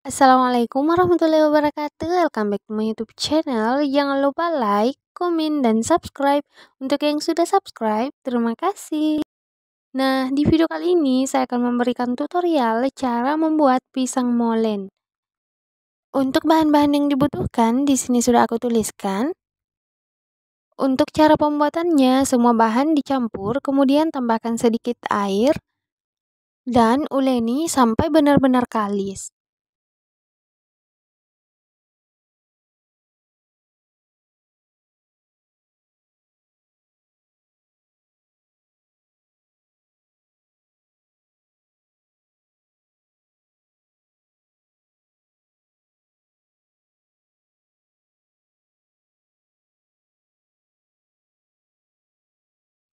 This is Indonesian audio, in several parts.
Assalamualaikum warahmatullahi wabarakatuh Welcome back to my youtube channel Jangan lupa like, komen, dan subscribe Untuk yang sudah subscribe, terima kasih Nah, di video kali ini saya akan memberikan tutorial cara membuat pisang molen Untuk bahan-bahan yang dibutuhkan, di sini sudah aku tuliskan Untuk cara pembuatannya, semua bahan dicampur Kemudian tambahkan sedikit air Dan uleni sampai benar-benar kalis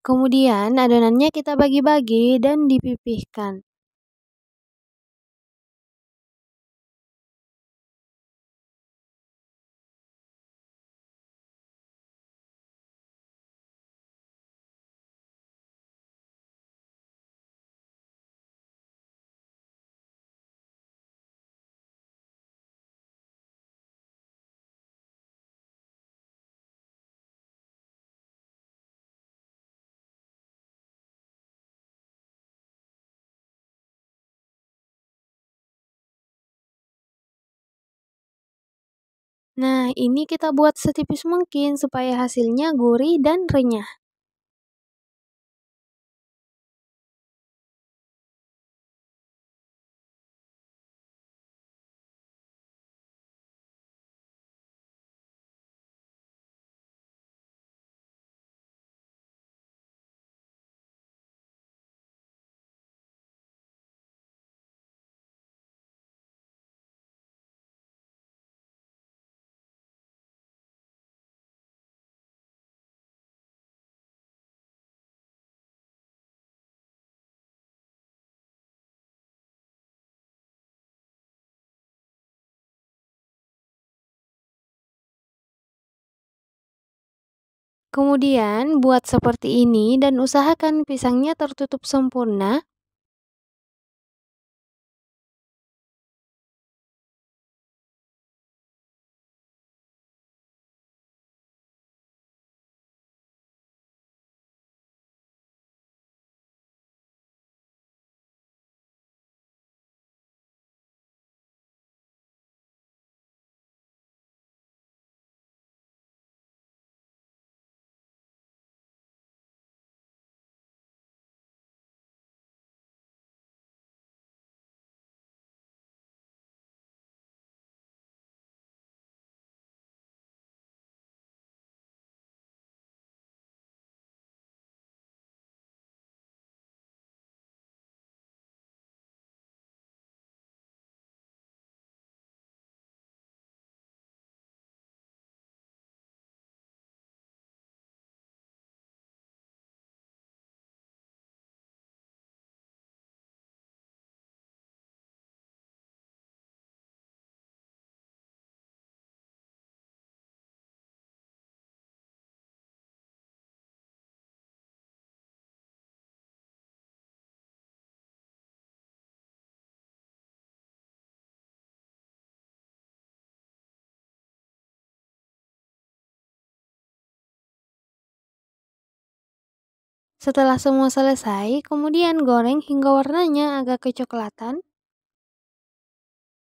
Kemudian adonannya kita bagi-bagi dan dipipihkan. Nah, ini kita buat setipis mungkin supaya hasilnya gurih dan renyah. Kemudian buat seperti ini dan usahakan pisangnya tertutup sempurna Setelah semua selesai, kemudian goreng hingga warnanya agak kecoklatan